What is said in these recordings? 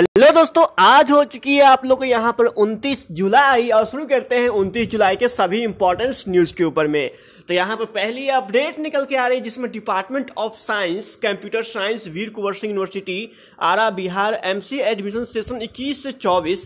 hello दोस्तों आज हो चुकी है आप लोग को यहाँ पर 29 जुलाई और शुरू करते हैं 29 जुलाई के सभी इंपॉर्टेंट न्यूज़ के ऊपर में तो यहाँ पर पहली अपडेट निकल के आ रही है जिसमें department of science computer science Veer Kunwar Singh university Ara Bihar MC admission session 21 से 24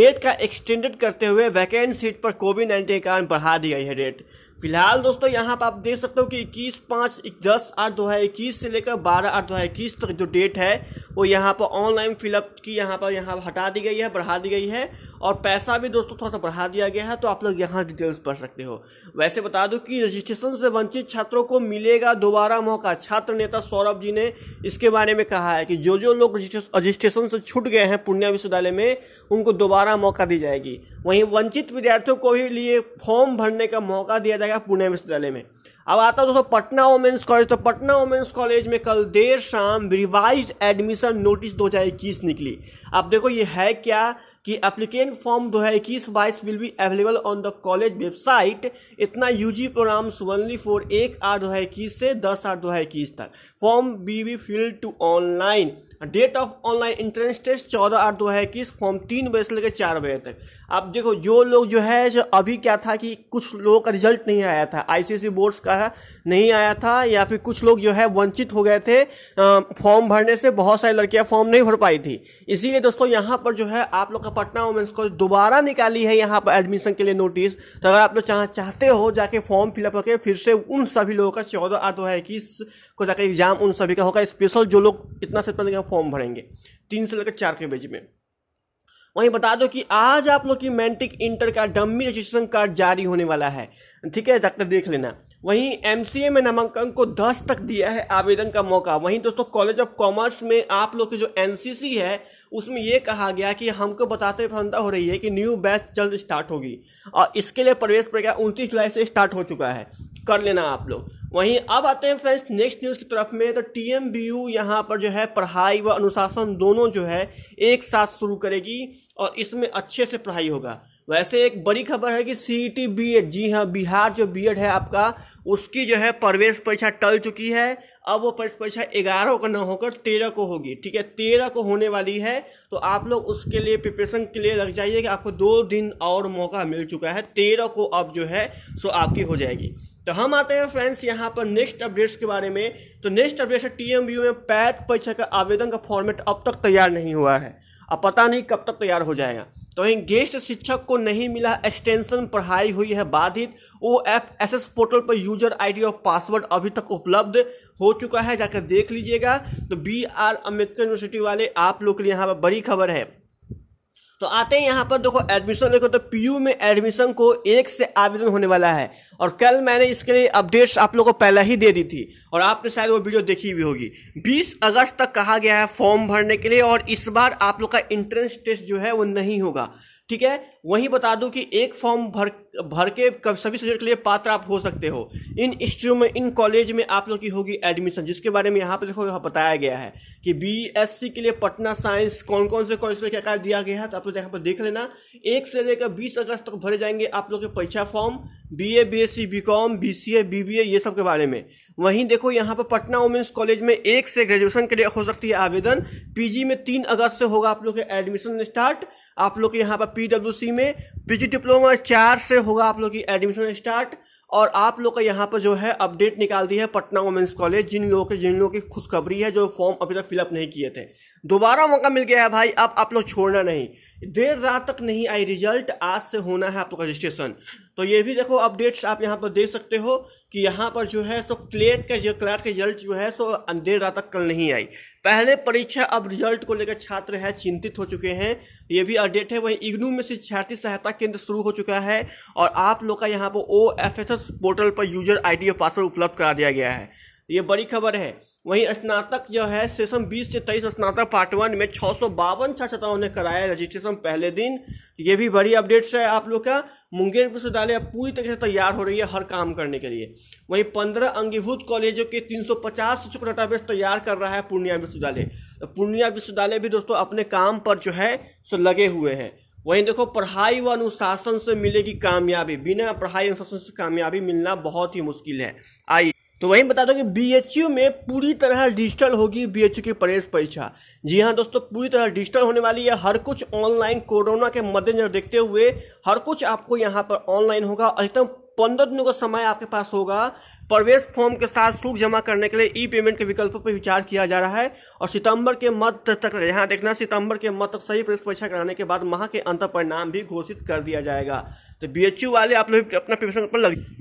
डेट का एक्सटेंडेड करते हुए वैकेंट सीट पर कोविड नाइन्टीन के कारण बढ़ा दी गई है डेट फिलहाल दोस्तों यहाँ पर आप देख सकते हो कि 21 पाँच दस आठ दो हज़ार इक्कीस से लेकर बारह आठ दो हज़ार इक्कीस तक जो डेट है वो यहाँ पर ऑनलाइन फिलअप की यहाँ पर यहाँ हटा दी गई है बढ़ा दी गई है और पैसा भी दोस्तों थोड़ा सा बढ़ा दिया गया है तो आप लोग यहाँ डिटेल्स पढ़ सकते हो वैसे बता दूँ कि रजिस्ट्रेशन से वंचित छात्रों को मिलेगा दोबारा मौका छात्र नेता सौरभ जी ने इसके बारे में कहा है कि जो जो लोग रजिस्ट्रेशन से छूट गए हैं पूर्णिया विश्वविद्यालय में उनको दोबारा मौका दी जाएगी वहीं वंचित विद्यार्थियों को भी लिए फॉर्म भरने का मौका दिया जाएगा पूर्णिया विश्वविद्यालय में अब आता दोस्तों पटना वोमेंस कॉलेज तो पटना वोमेंस कॉलेज में कल देर शाम रिवाइज एडमिशन नोटिस 2021 निकली अब देखो ये है क्या कि एप्लीकेट फॉर्म दो हजार इक्कीस बाईस will be available on the college website इतना यूजी प्रोग्राम ओनली फॉर एक आठ दो हज़ार इक्कीस से दस आठ दो हज़ार इक्कीस तक फॉर्म बी वी fill to online date of online entrance test चौदह आठ दो हज़ार इक्कीस फॉर्म तीन बजे से लेकर चार बजे तक अब देखो जो लोग जो है जो अभी क्या था कि कुछ लोगों का रिजल्ट नहीं आया था आईसीएसई बोर्ड्स e का नहीं आया था या फिर कुछ लोग जो है वंचित हो गए थे फॉर्म भरने से बहुत सारी लड़कियां फॉर्म नहीं भर पाई थी इसीलिए दोस्तों यहाँ पर जो है आप लोग का पटना वुमेंस कॉलेज दोबारा निकाली है यहाँ पर एडमिशन के लिए नोटिस तो अगर आप लोग चाह चाहते हो जाके फॉर्म फिलअप करके फिर से उन सभी लोगों का चौदह आठ दो हज़ार इक्कीस को जाकर एग्जाम उन सभी का होगा स्पेशल जो लोग इतना से इतना फॉर्म भरेंगे तीन से लेकर चार के बीच में वहीं बता दो कि आज आप लोग की मैंटिक इंटर का डम्मी रजिस्ट्रेशन कार्ड जारी होने वाला है ठीक है जाकर देख लेना वहीं एमसीए में नामांकन को 10 तक दिया है आवेदन का मौका वहीं दोस्तों कॉलेज ऑफ कॉमर्स में आप लोग की जो एनसीसी है उसमें यह कहा गया कि हमको बताते प्रसन्नता हो रही है कि न्यू बैच जल्द स्टार्ट होगी और इसके लिए प्रवेश प्रक्रिया उनतीस जुलाई से स्टार्ट हो चुका है कर लेना आप लोग वहीं अब आते हैं फ्रेंड्स नेक्स्ट न्यूज़ की तरफ में तो टी एम बी यू यहाँ पर जो है पढ़ाई व अनुशासन दोनों जो है एक साथ शुरू करेगी और इसमें अच्छे से पढ़ाई होगा वैसे एक बड़ी खबर है कि सी टी बी एड जी हाँ बिहार जो बी एड है आपका उसकी जो है प्रवेश परीक्षा टल चुकी है अब वो प्रवेश परीक्षा ग्यारह को ना होकर तेरह को होगी ठीक है तेरह को होने वाली है तो आप लोग उसके लिए प्रिपरेशन के लिए लग जाइए कि आपको दो दिन और मौका मिल चुका है तेरह को अब जो है सो आपकी हो जाएगी तो हम आते हैं फ्रेंड्स यहाँ पर नेक्स्ट अपडेट्स के बारे में तो नेक्स्ट अपडेट है टीएमबीयू में पैट परीक्षा का आवेदन का फॉर्मेट अब तक तैयार नहीं हुआ है अब पता नहीं कब तक तैयार हो जाएगा तो वहीं गेस्ट शिक्षक को नहीं मिला एक्सटेंशन पढ़ाई हुई है बाधित O F S S portal पर यूजर आईडी और पासवर्ड अभी तक उपलब्ध हो चुका है जाकर देख लीजिएगा तो बी आर अम्बेडकर यूनिवर्सिटी वाले आप लोग के लिए यहाँ पर बड़ी खबर है तो आते हैं यहाँ पर देखो एडमिशन देखो तो पीयू में एडमिशन को एक से आवेदन होने वाला है और कल मैंने इसके लिए अपडेट्स आप लोगों को पहले ही दे दी थी और आपने शायद वो वीडियो देखी भी होगी 20 अगस्त तक कहा गया है फॉर्म भरने के लिए और इस बार आप लोग का इंट्रेंस टेस्ट जो है वो नहीं होगा ठीक है वहीं बता दूं कि एक फॉर्म भर भर के सभी सब्जेक्ट के लिए पात्र आप हो सकते हो इन स्ट्रीम में इन कॉलेज में आप लोग की होगी एडमिशन जिसके बारे में यहाँ पर देखो यहाँ बताया गया है कि बीएससी के लिए पटना साइंस कौन कौन से कॉलेज का क्या दिया गया है तो आप लोग यहाँ पर देख लेना एक से लेकर बीस अगस्त तक तो भरे जाएंगे आप लोग के परीक्षा form B A B S C B com B C A B B A ये सब के बारे में वहीं देखो यहाँ पर पटना वुमेंस कॉलेज में एक से ग्रेजुएशन के लिए हो सकती है आवेदन पीजी में तीन अगस्त से होगा आप लोग के एडमिशन स्टार्ट आप लोग के यहाँ पर पीडब्ल्यूसी में पीजी डिप्लोमा चार से होगा आप लोग की एडमिशन स्टार्ट और आप लोग का यहाँ पर जो है अपडेट निकाल दी है पटना वुमेंस कॉलेज जिन लोगों के जिन लोगों की खुशखबरी है जो फॉर्म अभी तक फिलअप नहीं किए थे दोबारा मौका मिल गया है भाई अब आप लोग छोड़ना नहीं देर रात तक नहीं आई रिजल्ट आज से होना है आप लोग का रजिस्ट्रेशन तो ये भी देखो अपडेट्स आप यहाँ पर देख सकते हो कि यहाँ पर जो है सो क्लेट का जो क्लैट का रिजल्ट जो है सो अंधेर रात तक कल नहीं आई पहले परीक्षा अब रिजल्ट को लेकर छात्र है चिंतित हो चुके हैं ये भी अपडेट है वहीं इग्नू में शिक्षार्थी सहायता केंद्र शुरू हो चुका है और आप लोग का यहाँ पर O F S S portal पर यूजर आई डी और पासवर्ड उपलब्ध करा दिया गया है ये बड़ी खबर है वहीं स्नातक जो है सेशन 20 से 23 स्नातक पार्ट वन में छः सौ बावन छात्राओं ने कराया रजिस्ट्रेशन पहले दिन ये भी बड़ी अपडेट्स है आप लोग का मुंगेर विश्वविद्यालय पूरी तरह से तैयार हो रही है हर काम करने के लिए वहीं पंद्रह अंगीभूत कॉलेजों के तीन पचास शिक्षक डाटाबेस तैयार कर रहा है पूर्णिया विश्वविद्यालय तो पूर्णिया विश्वविद्यालय भी दोस्तों अपने काम पर जो है सो लगे हुए हैं वहीं देखो पढ़ाई व अनुशासन से मिलेगी कामयाबी बिना पढ़ाई अनुशासन से कामयाबी मिलना बहुत ही मुश्किल है आइए तो वही बता दो कि बी में पूरी तरह डिजिटल होगी बी की प्रवेश परीक्षा जी हाँ दोस्तों पूरी तरह डिजिटल होने वाली है हर कुछ ऑनलाइन कोरोना के मद्देनजर देखते हुए हर कुछ आपको यहाँ पर ऑनलाइन होगा अधिकतम पंद्रह दिनों का समय आपके पास होगा प्रवेश फॉर्म के साथ शुल्क जमा करने के लिए ई पेमेंट के विकल्पों पर विचार किया जा रहा है और सितंबर के मध्य तक यहाँ देखना सितंबर के मध्य तक सही प्रवेश परीक्षा कराने के बाद माह के अंत परिणाम भी घोषित कर दिया जाएगा तो बी वाले आप लोग अपना प्रिपरेशन पर लगे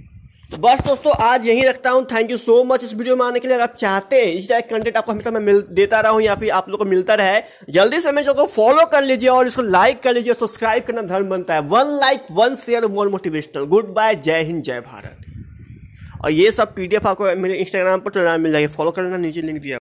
तो बस दोस्तों आज यही रखता हूँ थैंक यू सो मच इस वीडियो में आने के लिए अगर आप चाहते हैं इसी तरह कंटेंट आपको हमेशा मैं मिल देता रहा हूँ या फिर आप लोग को मिलता रहे जल्दी से हमेशा को फॉलो कर लीजिए और इसको लाइक कर लीजिए सब्सक्राइब करना धर्म बनता है one like one share one motivational good bye जय हिंद जय भारत और ये सब पी आपको मेरे इंस्टाग्राम पर तो मिल जाएगी फॉलो करना नीचे लिंक दिया